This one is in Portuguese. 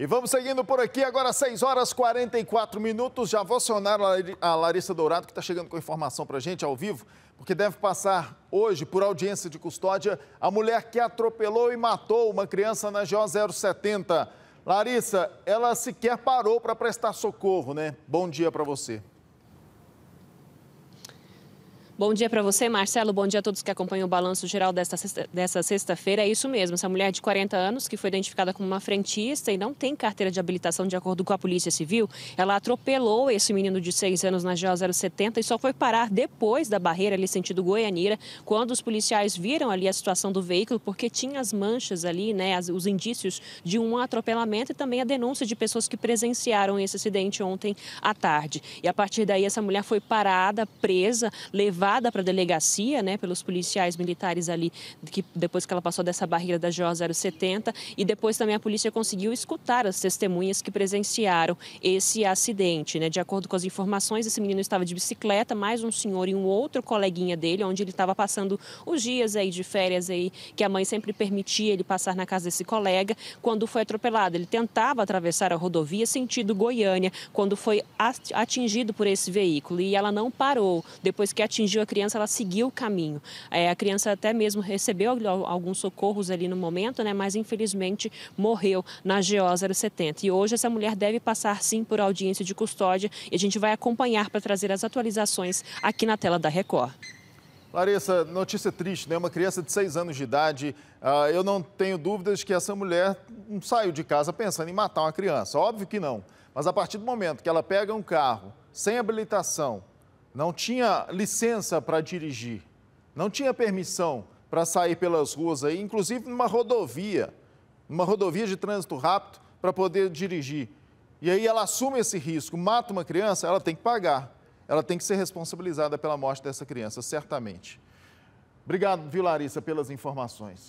E vamos seguindo por aqui, agora 6 horas 44 minutos. Já vou acionar a Larissa Dourado, que está chegando com informação para a gente ao vivo, porque deve passar hoje por audiência de custódia a mulher que atropelou e matou uma criança na GO 070. Larissa, ela sequer parou para prestar socorro, né? Bom dia para você. Bom dia para você, Marcelo. Bom dia a todos que acompanham o balanço geral desta sexta, dessa sexta-feira. É isso mesmo, essa mulher de 40 anos que foi identificada como uma frentista e não tem carteira de habilitação de acordo com a Polícia Civil, ela atropelou esse menino de 6 anos na GO 070 e só foi parar depois da barreira ali sentido Goianira, quando os policiais viram ali a situação do veículo, porque tinha as manchas ali, né, as, os indícios de um atropelamento e também a denúncia de pessoas que presenciaram esse acidente ontem à tarde. E a partir daí essa mulher foi parada, presa, levada levada para a delegacia, né, pelos policiais militares ali, que depois que ela passou dessa barreira da GO 070, e depois também a polícia conseguiu escutar as testemunhas que presenciaram esse acidente, né? De acordo com as informações, esse menino estava de bicicleta, mais um senhor e um outro coleguinha dele, onde ele estava passando os dias aí de férias aí que a mãe sempre permitia ele passar na casa desse colega, quando foi atropelado. Ele tentava atravessar a rodovia sentido Goiânia, quando foi atingido por esse veículo e ela não parou. Depois que atingiu a criança ela seguiu o caminho. É, a criança até mesmo recebeu alguns socorros ali no momento, né, mas infelizmente morreu na GO 070. E hoje essa mulher deve passar sim por audiência de custódia e a gente vai acompanhar para trazer as atualizações aqui na tela da Record. Larissa, notícia triste, né? Uma criança de 6 anos de idade. Uh, eu não tenho dúvidas que essa mulher não saiu de casa pensando em matar uma criança. Óbvio que não. Mas a partir do momento que ela pega um carro sem habilitação, não tinha licença para dirigir, não tinha permissão para sair pelas ruas aí, inclusive numa rodovia, numa rodovia de trânsito rápido para poder dirigir. E aí ela assume esse risco, mata uma criança, ela tem que pagar. Ela tem que ser responsabilizada pela morte dessa criança, certamente. Obrigado, Vilarissa, Larissa, pelas informações.